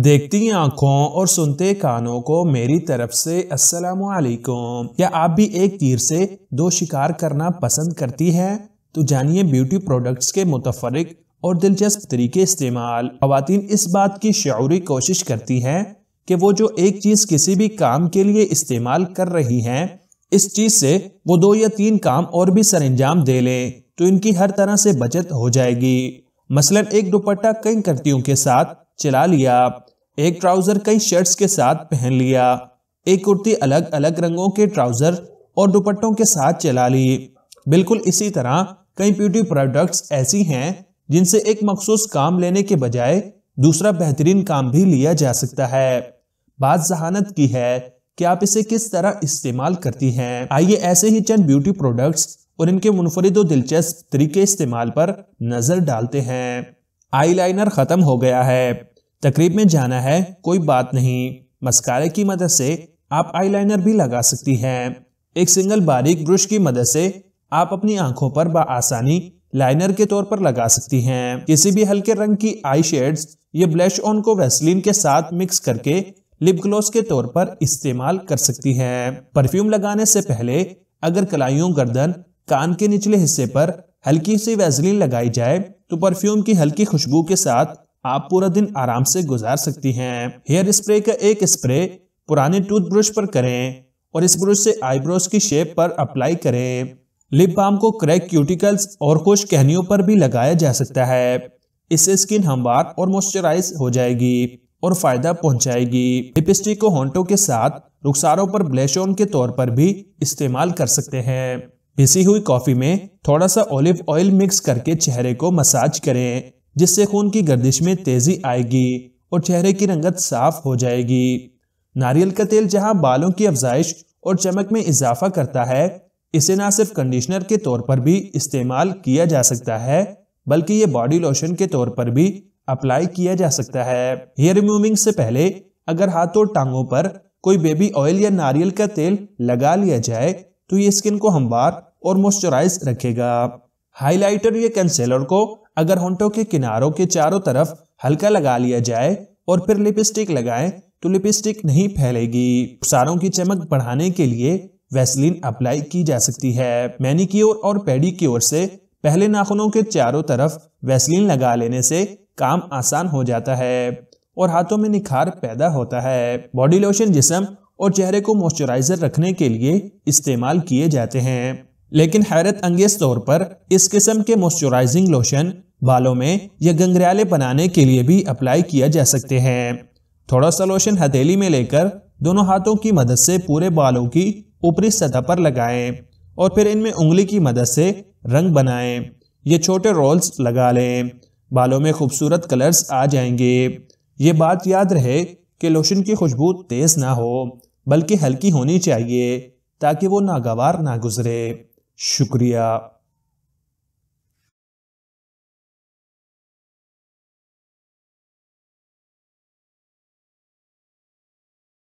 देखती आंखों और सुनते कानों को मेरी तरफ से अस्सलाम वालेकुम क्या आप भी एक तीर से दो शिकार करना पसंद करती हैं तो जानिए ब्यूटी प्रोडक्ट्स के मुतफरक और दिलचस्प तरीके इस्तेमाल खातन इस बात की शौरी कोशिश करती हैं कि वो जो एक चीज़ किसी भी काम के लिए इस्तेमाल कर रही हैं इस चीज़ से वो दो या तीन काम और भी अंजाम दे लें तो इनकी हर तरह से बचत हो जाएगी मसलन एक दुपट्टा कई करतियों के साथ चला लिया एक ट्राउजर कई शर्ट्स के साथ पहन लिया एक कुर्ती अलग अलग रंगों के ट्राउजर और दुपट्टों के साथ चला ली बिल्कुल इसी तरह कई ब्यूटी प्रोडक्ट्स ऐसी हैं जिनसे एक मखसूस काम लेने के बजाय दूसरा बेहतरीन काम भी लिया जा सकता है बात जहानत की है कि आप इसे किस तरह इस्तेमाल करती हैं आइए ऐसे ही चंद ब्यूटी प्रोडक्ट्स और इनके मुनफरद और दिलचस्प तरीके इस्तेमाल पर नजर डालते हैं आईलाइनर ख़त्म हो गया है तकरीब में जाना है कोई बात नहीं मस्कारे की मदद से आप आईलाइनर भी लगा सकती हैं एक सिंगल बारीक ब्रश की मदद से आप अपनी आंखों पर आसानी लाइनर के तौर पर लगा सकती हैं किसी भी हल्के रंग की आई शेड या ब्लश ऑन को वेस्लिन के साथ मिक्स करके लिप ग्लॉस के तौर पर इस्तेमाल कर सकती हैं परफ्यूम लगाने से पहले अगर कलाइयों गर्दन कान के निचले हिस्से पर हल्की सी वैजलिन लगाई जाए तो परफ्यूम की हल्की खुशबू के साथ आप पूरा दिन आराम से गुजार सकती हैं हेयर स्प्रे का एक स्प्रे पुराने टूथब्रश पर करें और इस ब्रश से आईब्रोज की शेप पर अप्लाई करें लिप बाम को क्रैक क्यूटिकल्स और खुश कहनियों पर भी लगाया जा सकता है इससे स्किन हमवार और मॉइस्चराइज हो जाएगी और फायदा पहुंचाएगी लिपस्टिक को होंटो के साथ रुखसारों पर ब्लैश के तौर पर भी इस्तेमाल कर सकते हैं पिसी हुई कॉफी में थोड़ा सा ओलिव ऑयल मिक्स करके चेहरे को मसाज करें जिससे खून की गर्दिश में तेजी आएगी और चेहरे की रंगत साफ हो जाएगी नारियल का तेल जहां बालों की अफजाइश और चमक में इजाफा करता है इसे ना सिर्फ कंडीशनर के तौर पर भी इस्तेमाल किया जा सकता है बल्कि ये बॉडी लोशन के तौर पर भी अप्लाई किया जा सकता है हेयर रिमूविंग से पहले अगर हाथों टांगों पर कोई बेबी ऑयल या नारियल का तेल लगा लिया जाए तो ये स्किन को हमवार और मॉइस्चराइज रखेगा हाइलाइटर या कंसेलर को अगर होंठों के किनारों के चारों तरफ हल्का लगा लिया जाए और फिर लिपस्टिक लगाएं तो लिपस्टिक नहीं फैलेगी सारों की चमक बढ़ाने के लिए वैसलीन अप्लाई की जा सकती है मैनिक्योर और पेडिक्योर से पहले नाखूनों के चारों तरफ वैसलीन लगा लेने से काम आसान हो जाता है और हाथों में निखार पैदा होता है बॉडी लोशन जिसम और चेहरे को मॉइस्चराइजर रखने के लिए इस्तेमाल किए जाते हैं लेकिन हैरत अंगेज तौर पर इस किस्म के मॉइस्चराइजिंग लोशन बालों में या गंगरेले बनाने के लिए भी अप्लाई किया जा सकते हैं थोड़ा सा लोशन हथेली में लेकर दोनों हाथों की मदद से पूरे बालों की ऊपरी सतह पर लगाएं और फिर इनमें उंगली की मदद से रंग बनाएं ये छोटे रोल्स लगा लें बालों में खूबसूरत कलर्स आ जाएंगे ये बात याद रहे कि लोशन की खुशबू तेज़ ना हो बल्कि हल्की होनी चाहिए ताकि वो नागवार ना गुजरे शुक्रिया